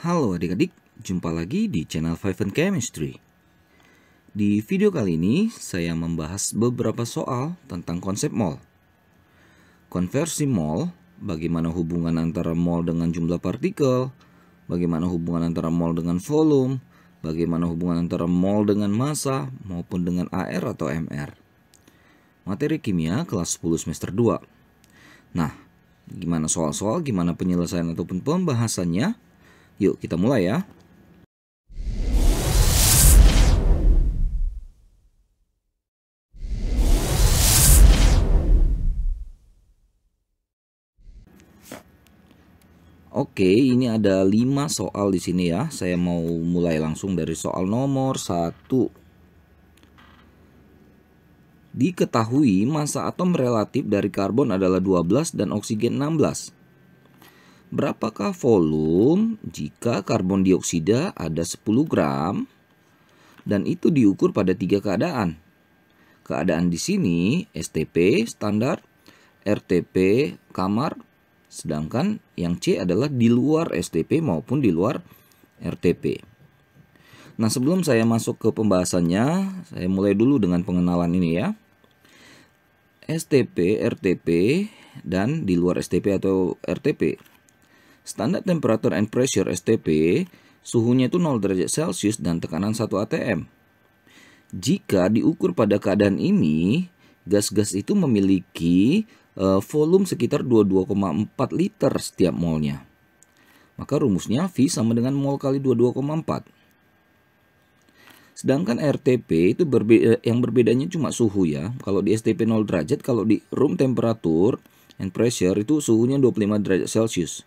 Halo adik-adik, jumpa lagi di channel Five and Chemistry. Di video kali ini, saya membahas beberapa soal tentang konsep mol. Konversi mol, bagaimana hubungan antara mol dengan jumlah partikel, bagaimana hubungan antara mol dengan volume, bagaimana hubungan antara mol dengan massa, maupun dengan AR atau MR. Materi kimia kelas 10 semester 2. Nah, gimana soal-soal, gimana penyelesaian ataupun pembahasannya, Yuk kita mulai ya. Oke, ini ada 5 soal di sini ya. Saya mau mulai langsung dari soal nomor 1. Diketahui massa atom relatif dari karbon adalah 12 dan oksigen 16. Berapakah volume jika karbon dioksida ada 10 gram dan itu diukur pada tiga keadaan? Keadaan di sini STP standar, RTP kamar, sedangkan yang C adalah di luar STP maupun di luar RTP. Nah, sebelum saya masuk ke pembahasannya, saya mulai dulu dengan pengenalan ini ya. STP, RTP, dan di luar STP atau RTP. Standar temperature and pressure STP, suhunya itu 0 derajat Celcius dan tekanan 1 atm. Jika diukur pada keadaan ini, gas-gas itu memiliki e, volume sekitar 22,4 liter setiap molnya. Maka rumusnya V sama dengan mol kali 22,4. Sedangkan RTP itu berbeda, e, yang berbedanya cuma suhu ya. Kalau di STP 0 derajat, kalau di room temperature and pressure itu suhunya 25 derajat Celcius.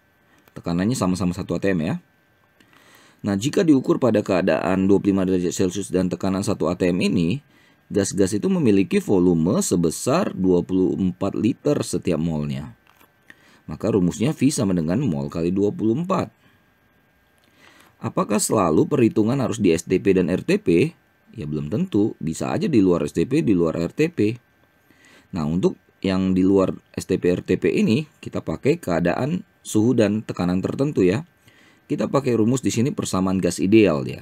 Tekanannya sama-sama 1 atm ya. Nah, jika diukur pada keadaan 25 derajat Celcius dan tekanan 1 atm ini, gas-gas itu memiliki volume sebesar 24 liter setiap molnya. Maka rumusnya V sama dengan mol kali 24. Apakah selalu perhitungan harus di STP dan RTP? Ya belum tentu, bisa aja di luar STP, di luar RTP. Nah, untuk yang di luar STP RTP ini kita pakai keadaan suhu dan tekanan tertentu ya. Kita pakai rumus di sini persamaan gas ideal ya.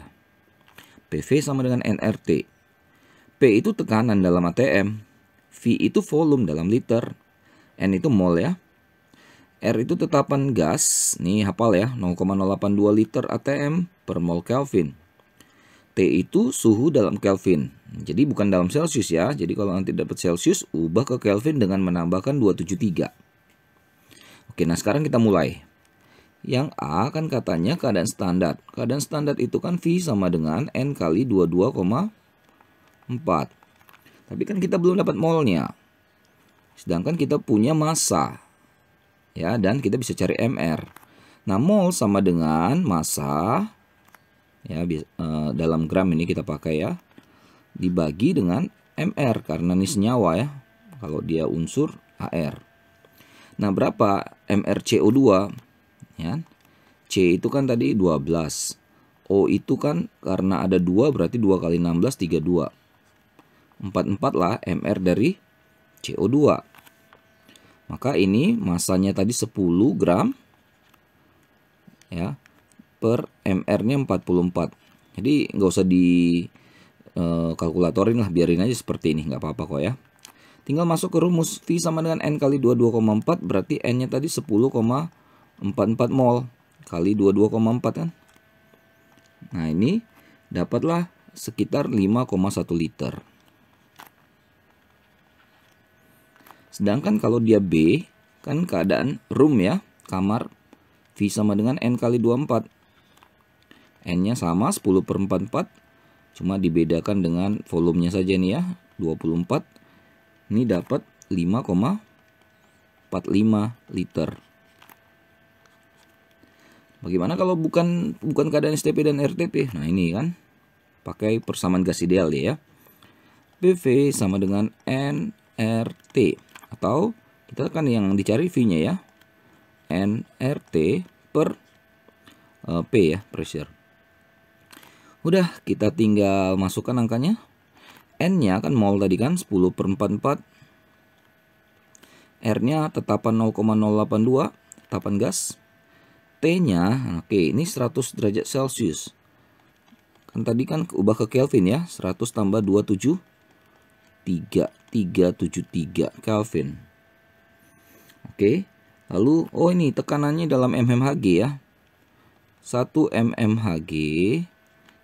PV sama dengan nRT. P itu tekanan dalam ATM, V itu volume dalam liter, N itu mol ya. R itu tetapan gas, nih hafal ya, 0,082 liter ATM per mol Kelvin. T itu suhu dalam Kelvin. Jadi bukan dalam Celsius ya. Jadi kalau nanti dapat Celsius, ubah ke Kelvin dengan menambahkan 273. Oke, nah sekarang kita mulai. Yang A kan katanya keadaan standar. Keadaan standar itu kan V sama dengan N kali 22,4. Tapi kan kita belum dapat molnya. Sedangkan kita punya massa. Ya, dan kita bisa cari MR. Nah, mol sama dengan massa ya eh, dalam gram ini kita pakai ya dibagi dengan MR karena ini senyawa ya. Kalau dia unsur AR. Nah, berapa MrCO2? Ya. Kan? C itu kan tadi 12. O itu kan karena ada 2 berarti 2 kali 16 32. 44 lah MR dari CO2. Maka ini masanya tadi 10 gram ya per MR-nya 44. Jadi nggak usah di eh, kalkulatorin lah, biarin aja seperti ini, nggak apa-apa kok ya. Tinggal masuk ke rumus V sama dengan N kali 22,4 berarti N-nya tadi 10,44 mol kali 22,4 kan. Nah ini dapatlah sekitar 5,1 liter. Sedangkan kalau dia B kan keadaan room ya kamar V sama dengan N kali 24. N-nya sama 10 per 44 cuma dibedakan dengan volumenya saja nih ya 24 ini dapat 5,45 liter. Bagaimana kalau bukan bukan keadaan STP dan RTP? Nah, ini kan pakai persamaan gas ideal ya. PV sama dengan nRT atau kita kan yang dicari V-nya ya. nRT per eh, P ya, pressure. Udah, kita tinggal masukkan angkanya. N-nya kan mol tadi kan 10 per 44. R-nya tetapan 0,082, tetapan gas. T-nya, nah, oke okay, ini 100 derajat Celcius. Kan tadi kan ubah ke Kelvin ya, 100 tambah 27, 3373 Kelvin. Oke, okay. lalu oh ini tekanannya dalam mmHg ya. 1 mmHg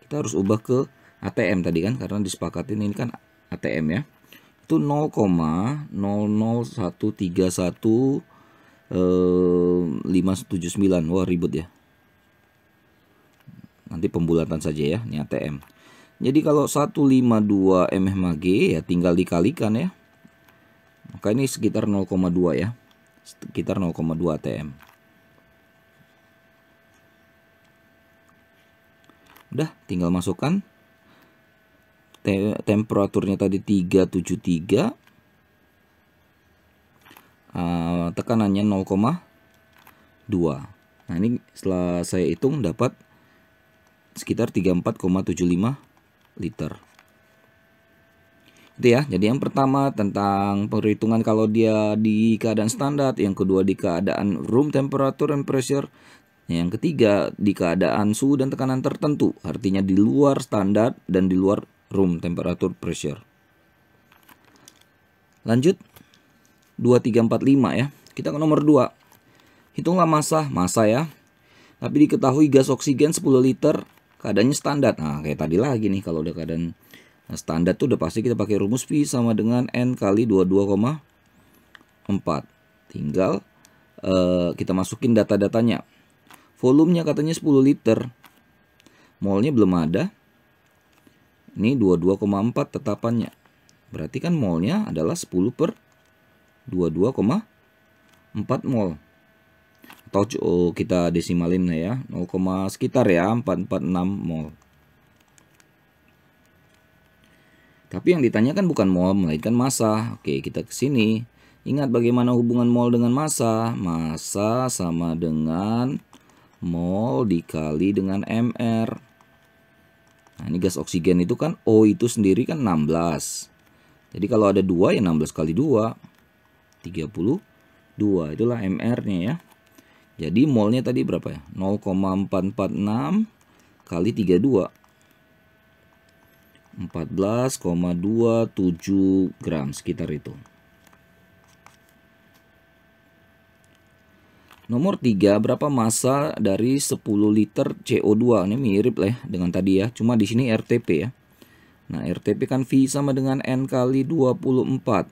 kita harus ubah ke ATM tadi kan karena disepakati ini kan ATM ya itu 0,00131 579 eh, wah ribet ya nanti pembulatan saja ya ini ATM jadi kalau 152 mmHg ya tinggal dikalikan ya maka ini sekitar 0,2 ya sekitar 0,2 ATM udah tinggal masukkan te temperaturnya tadi 373 uh, ah, tekanannya 0,2 Nah ini setelah saya hitung dapat sekitar 34,75 liter. Itu ya. Jadi yang pertama tentang perhitungan kalau dia di keadaan standar, yang kedua di keadaan room temperature and pressure, yang ketiga di keadaan suhu dan tekanan tertentu, artinya di luar standar dan di luar room temperature pressure. Lanjut 2345 ya. Kita ke nomor 2. Hitunglah masa masa ya. Tapi diketahui gas oksigen 10 liter keadaannya standar. Nah, kayak tadi lagi nih kalau udah keadaan standar tuh udah pasti kita pakai rumus V sama dengan N kali 22,4. Tinggal uh, kita masukin data-datanya. Volumenya katanya 10 liter. Molnya belum ada. Ini 22,4 tetapannya. Berarti kan molnya adalah 10 per 22,4 mol. Atau oh, kita desimalin ya. 0, sekitar ya 446 mol. Tapi yang ditanyakan bukan mol melainkan massa. Oke, kita ke sini. Ingat bagaimana hubungan mol dengan massa? Massa sama dengan mol dikali dengan mr. Nah, ini gas oksigen itu kan O itu sendiri kan 16. Jadi kalau ada 2 ya 16 kali 2 32. Itulah MR-nya ya. Jadi molnya tadi berapa ya? 0,446 kali 32. 14,27 gram sekitar itu. Nomor 3, berapa massa dari 10 liter CO2? Ini mirip lah ya dengan tadi ya, cuma di sini RTP ya. Nah, RTP kan V sama dengan N kali 24.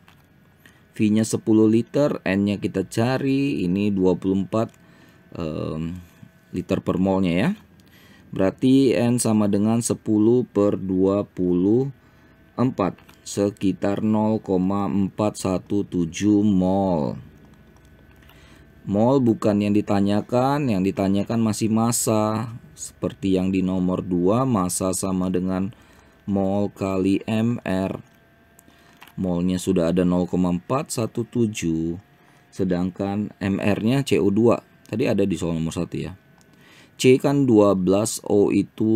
V-nya 10 liter, N-nya kita cari, ini 24 um, liter per molnya ya. Berarti N sama dengan 10 per 24, sekitar 0,417 mol. Mall bukan yang ditanyakan, yang ditanyakan masih masa. Seperti yang di nomor 2, masa sama dengan mall kali MR. Mallnya sudah ada 0,417, sedangkan MR-nya CO2. Tadi ada di soal nomor 1 ya. C kan 12, O itu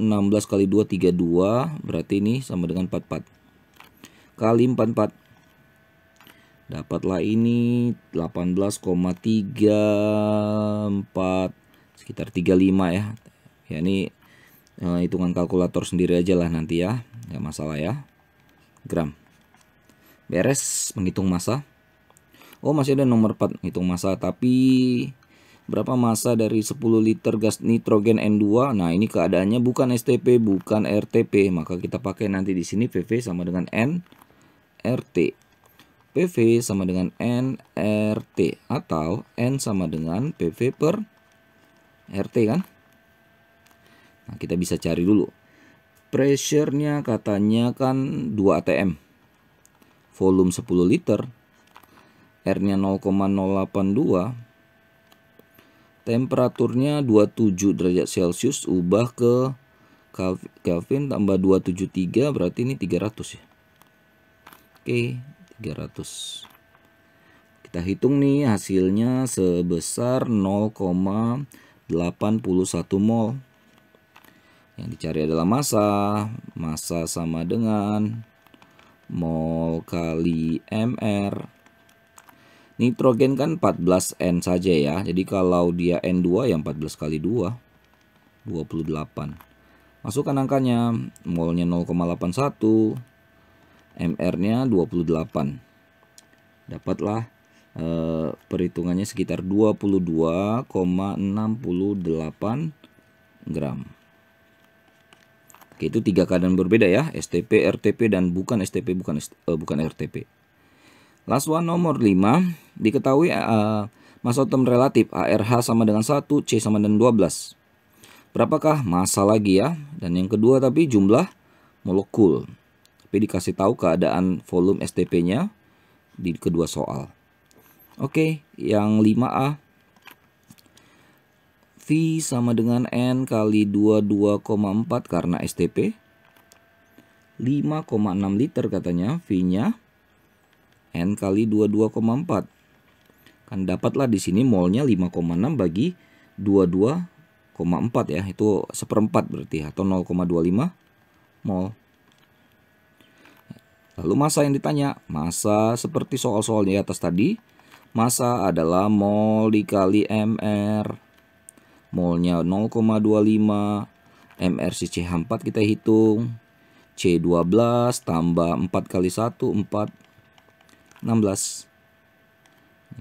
16 kali 2, 32, berarti ini sama dengan 44. Kali 44, dapatlah ini 18,34 sekitar 35 ya ya ini eh, hitungan kalkulator sendiri aja lah nanti ya nggak masalah ya gram beres menghitung massa oh masih ada nomor 4 hitung massa tapi berapa massa dari 10 liter gas nitrogen N2 nah ini keadaannya bukan STP bukan RTP maka kita pakai nanti di sini PV sama dengan N RT PV sama dengan NRT atau N sama dengan PV per RT kan? Nah, kita bisa cari dulu. Pressure-nya katanya kan 2 atm. Volume 10 liter. R-nya 0,082. Temperaturnya 27 derajat Celcius ubah ke Kelvin tambah 273 berarti ini 300 ya. Oke, 300 kita hitung nih hasilnya sebesar 0,81 mol yang dicari adalah massa massa sama dengan mol kali mr nitrogen kan 14N saja ya jadi kalau dia N2 yang 14 kali 2 28 masukkan angkanya molnya 0,81 MR-nya 28. Dapatlah eh, perhitungannya sekitar 22,68 gram. Oke, itu tiga keadaan berbeda ya, STP, RTP dan bukan STP bukan eh, bukan RTP. Last one nomor 5 diketahui eh, masa otom relatif ARH sama dengan 1, C sama dengan 12. Berapakah masa lagi ya? Dan yang kedua tapi jumlah molekul tapi dikasih tahu keadaan volume STP-nya di kedua soal. Oke, yang 5A. V sama dengan N kali 22,4 karena STP. 5,6 liter katanya V-nya. N kali 22,4. Kan dapatlah di sini molnya 5,6 bagi 22,4 ya. Itu seperempat berarti ya, atau 0,25 mol. Lalu masa yang ditanya, masa seperti soal-soal di atas tadi, masa adalah mol dikali MR. Molnya 0,25, MR si ch 4 kita hitung. C12 tambah 4 kali 1, 4, 16.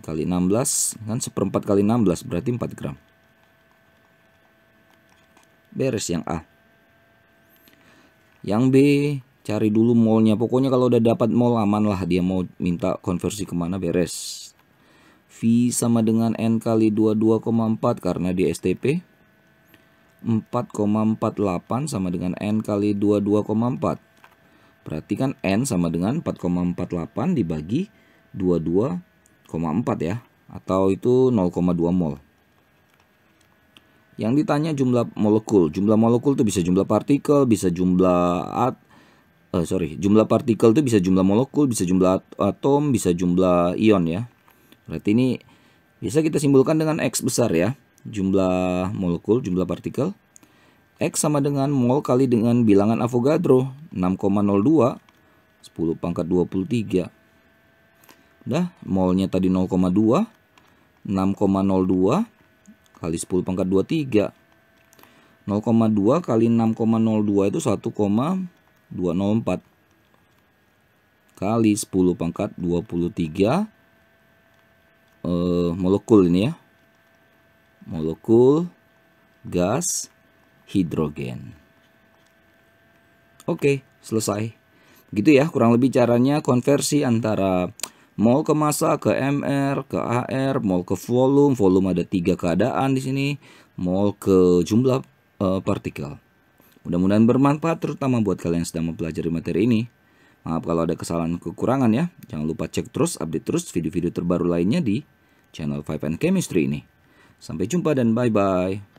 kali 16, kan seperempat kali 16, berarti 4 gram. Beres yang A. Yang B, cari dulu mallnya pokoknya kalau udah dapat mall aman lah dia mau minta konversi kemana beres V sama dengan N kali 22,4 karena di STP 4,48 sama dengan N kali 22,4 berarti kan N sama dengan 4,48 dibagi 22,4 ya atau itu 0,2 mol yang ditanya jumlah molekul. Jumlah molekul itu bisa jumlah partikel, bisa jumlah at uh, sorry jumlah partikel itu bisa jumlah molekul bisa jumlah atom bisa jumlah ion ya berarti ini bisa kita simpulkan dengan x besar ya jumlah molekul jumlah partikel x sama dengan mol kali dengan bilangan Avogadro 6,02 10 pangkat 23 udah molnya tadi 0,2 6,02 kali 10 pangkat 23 0,2 kali 6,02 itu 1, 204 kali 10 pangkat 23 eh, molekul ini ya. Molekul gas hidrogen. Oke, selesai. Gitu ya, kurang lebih caranya konversi antara mol ke massa, ke mr, ke ar, mol ke volume. Volume ada tiga keadaan di sini. Mol ke jumlah uh, partikel. Mudah-mudahan bermanfaat terutama buat kalian yang sedang mempelajari materi ini. Maaf kalau ada kesalahan kekurangan ya. Jangan lupa cek terus, update terus video-video terbaru lainnya di channel 5 and Chemistry ini. Sampai jumpa dan bye-bye.